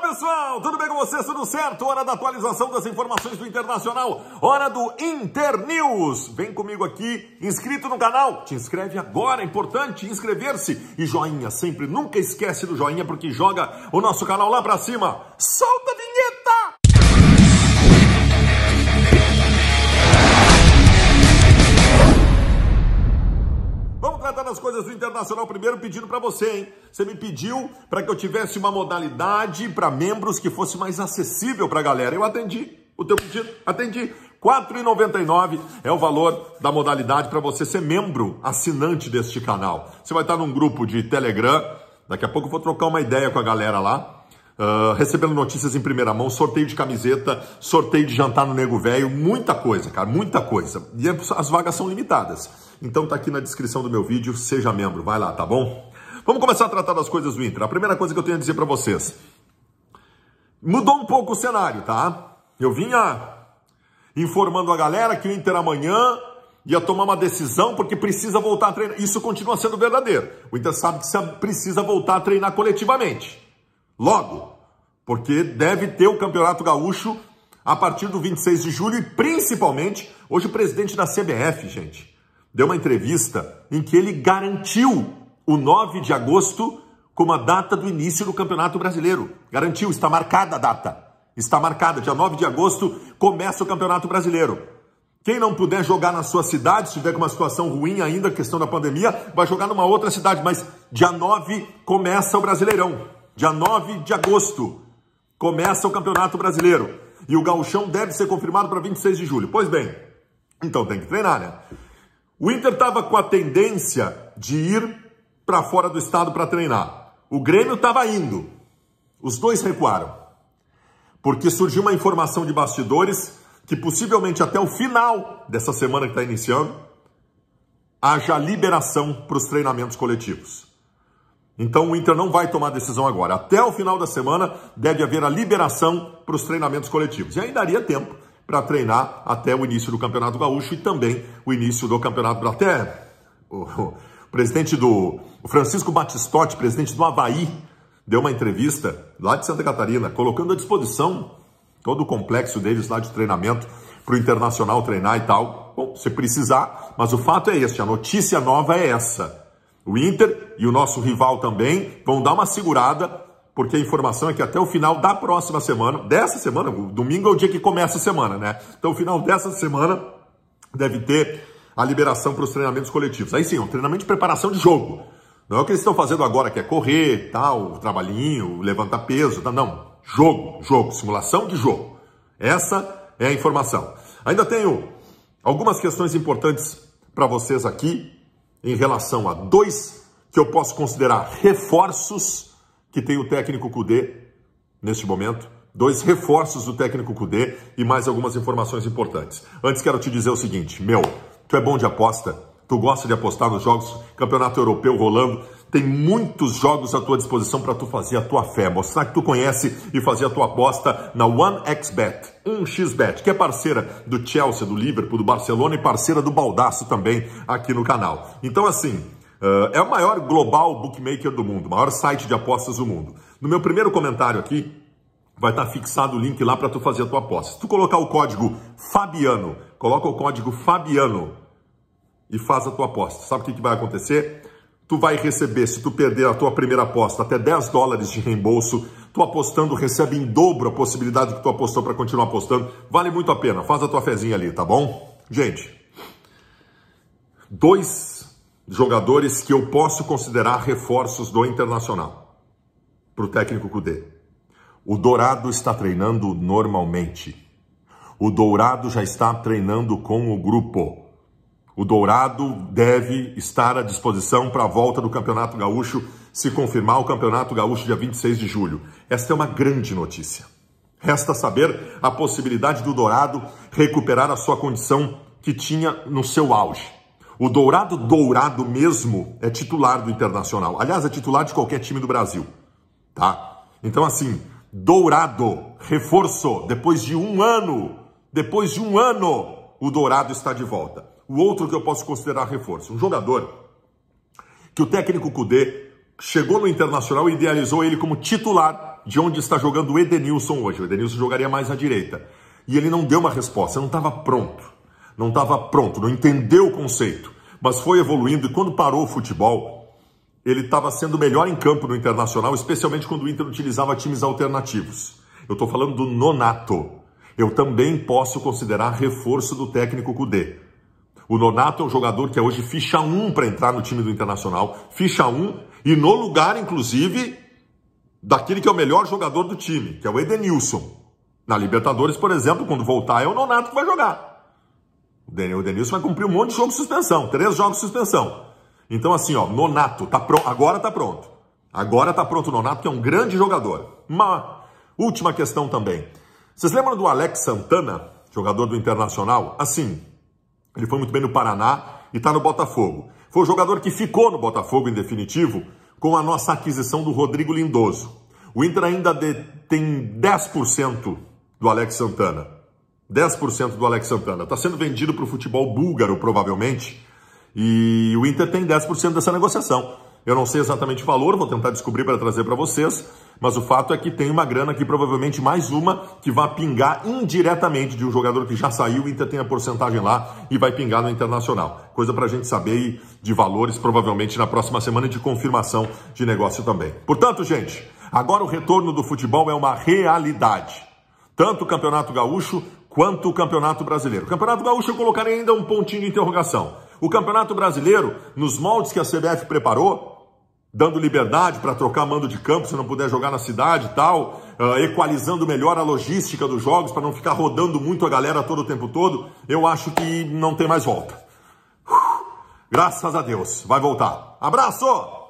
Fala pessoal, tudo bem com vocês? Tudo certo? Hora da atualização das informações do Internacional, hora do Internews. Vem comigo aqui, inscrito no canal, te inscreve agora, é importante inscrever-se. E joinha sempre, nunca esquece do joinha porque joga o nosso canal lá pra cima. Solta de coisas do Internacional primeiro pedindo para você, hein? Você me pediu para que eu tivesse uma modalidade para membros que fosse mais acessível para a galera. Eu atendi o teu pedido, atendi. R$ 4,99 é o valor da modalidade para você ser membro, assinante deste canal. Você vai estar num grupo de Telegram. Daqui a pouco eu vou trocar uma ideia com a galera lá Uh, recebendo notícias em primeira mão, sorteio de camiseta, sorteio de jantar no Nego Velho, muita coisa, cara, muita coisa. E é, as vagas são limitadas. Então tá aqui na descrição do meu vídeo, seja membro, vai lá, tá bom? Vamos começar a tratar das coisas do Inter. A primeira coisa que eu tenho a dizer para vocês, mudou um pouco o cenário, tá? Eu vinha informando a galera que o Inter amanhã ia tomar uma decisão porque precisa voltar a treinar. Isso continua sendo verdadeiro. O Inter sabe que precisa voltar a treinar coletivamente logo, porque deve ter o Campeonato Gaúcho a partir do 26 de julho e principalmente hoje o presidente da CBF, gente, deu uma entrevista em que ele garantiu o 9 de agosto como a data do início do Campeonato Brasileiro. Garantiu, está marcada a data. Está marcada, dia 9 de agosto começa o Campeonato Brasileiro. Quem não puder jogar na sua cidade, se tiver com uma situação ruim ainda, questão da pandemia, vai jogar numa outra cidade, mas dia 9 começa o Brasileirão. Dia 9 de agosto começa o Campeonato Brasileiro. E o gauchão deve ser confirmado para 26 de julho. Pois bem, então tem que treinar, né? O Inter estava com a tendência de ir para fora do estado para treinar. O Grêmio estava indo. Os dois recuaram. Porque surgiu uma informação de bastidores que possivelmente até o final dessa semana que está iniciando, haja liberação para os treinamentos coletivos. Então o Inter não vai tomar decisão agora. Até o final da semana deve haver a liberação para os treinamentos coletivos. E aí daria tempo para treinar até o início do Campeonato Gaúcho e também o início do Campeonato. Até o, presidente do. O Francisco Batistotti, presidente do Havaí, deu uma entrevista lá de Santa Catarina, colocando à disposição todo o complexo deles lá de treinamento para o internacional treinar e tal. Bom, se precisar, mas o fato é este, a notícia nova é essa. O Inter e o nosso rival também vão dar uma segurada, porque a informação é que até o final da próxima semana, dessa semana, domingo é o dia que começa a semana, né? Então, o final dessa semana deve ter a liberação para os treinamentos coletivos. Aí sim, um treinamento de preparação de jogo. Não é o que eles estão fazendo agora, que é correr, tal, trabalhinho, levantar peso, tá não. Jogo, jogo, simulação de jogo. Essa é a informação. Ainda tenho algumas questões importantes para vocês aqui em relação a dois que eu posso considerar reforços que tem o técnico Cudê neste momento. Dois reforços do técnico Cudê e mais algumas informações importantes. Antes quero te dizer o seguinte, meu, tu é bom de aposta, tu gosta de apostar nos jogos, campeonato europeu rolando, tem muitos jogos à tua disposição para tu fazer a tua fé, mostrar que tu conhece e fazer a tua aposta na OneXBet. 1xBet, que é parceira do Chelsea, do Liverpool, do Barcelona e parceira do Baldaço também aqui no canal. Então, assim, Uh, é o maior global bookmaker do mundo, o maior site de apostas do mundo. No meu primeiro comentário aqui, vai estar tá fixado o link lá para tu fazer a tua aposta. Se tu colocar o código Fabiano, coloca o código Fabiano e faz a tua aposta. Sabe o que, que vai acontecer? tu vai receber, se tu perder a tua primeira aposta, até 10 dólares de reembolso. Tu apostando recebe em dobro a possibilidade que tu apostou para continuar apostando. Vale muito a pena. Faz a tua fezinha ali, tá bom? Gente, dois jogadores que eu posso considerar reforços do Internacional para o técnico Cude O Dourado está treinando normalmente. O Dourado já está treinando com o grupo. O Dourado deve estar à disposição para a volta do Campeonato Gaúcho, se confirmar o Campeonato Gaúcho dia 26 de julho. Esta é uma grande notícia. Resta saber a possibilidade do Dourado recuperar a sua condição que tinha no seu auge. O Dourado Dourado mesmo é titular do Internacional. Aliás, é titular de qualquer time do Brasil, tá? Então assim, Dourado, reforço, depois de um ano, depois de um ano, o Dourado está de volta o outro que eu posso considerar reforço. Um jogador que o técnico Cudê chegou no Internacional e idealizou ele como titular de onde está jogando o Edenilson hoje. O Edenilson jogaria mais à direita. E ele não deu uma resposta, não estava pronto. Não estava pronto, não entendeu o conceito. Mas foi evoluindo e quando parou o futebol, ele estava sendo melhor em campo no Internacional, especialmente quando o Inter utilizava times alternativos. Eu estou falando do Nonato. Eu também posso considerar reforço do técnico Cudê. O Nonato é um jogador que é hoje ficha 1 para entrar no time do Internacional, ficha 1 e no lugar, inclusive, daquele que é o melhor jogador do time, que é o Edenilson. Na Libertadores, por exemplo, quando voltar, é o Nonato que vai jogar. O Edenilson vai cumprir um monte de jogo de suspensão, três jogos de suspensão. Então, assim, ó, Nonato, tá pronto, agora tá pronto. Agora tá pronto o Nonato, que é um grande jogador. Uma última questão também. Vocês lembram do Alex Santana, jogador do Internacional? Assim, ele foi muito bem no Paraná e está no Botafogo. Foi o jogador que ficou no Botafogo, em definitivo, com a nossa aquisição do Rodrigo Lindoso. O Inter ainda tem 10% do Alex Santana. 10% do Alex Santana. Está sendo vendido para o futebol búlgaro, provavelmente. E o Inter tem 10% dessa negociação. Eu não sei exatamente o valor, vou tentar descobrir para trazer para vocês, mas o fato é que tem uma grana aqui, provavelmente mais uma, que vai pingar indiretamente de um jogador que já saiu, o Inter tem a porcentagem lá e vai pingar no Internacional. Coisa para a gente saber de valores, provavelmente na próxima semana, de confirmação de negócio também. Portanto, gente, agora o retorno do futebol é uma realidade. Tanto o Campeonato Gaúcho quanto o Campeonato Brasileiro. O Campeonato Gaúcho eu colocarei ainda um pontinho de interrogação. O Campeonato Brasileiro, nos moldes que a CBF preparou, dando liberdade para trocar mando de campo se não puder jogar na cidade e tal, uh, equalizando melhor a logística dos jogos para não ficar rodando muito a galera todo o tempo todo, eu acho que não tem mais volta. graças a Deus, vai voltar. Abraço!